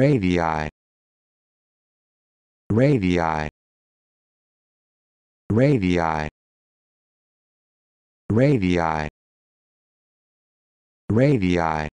radii radii radii radii radii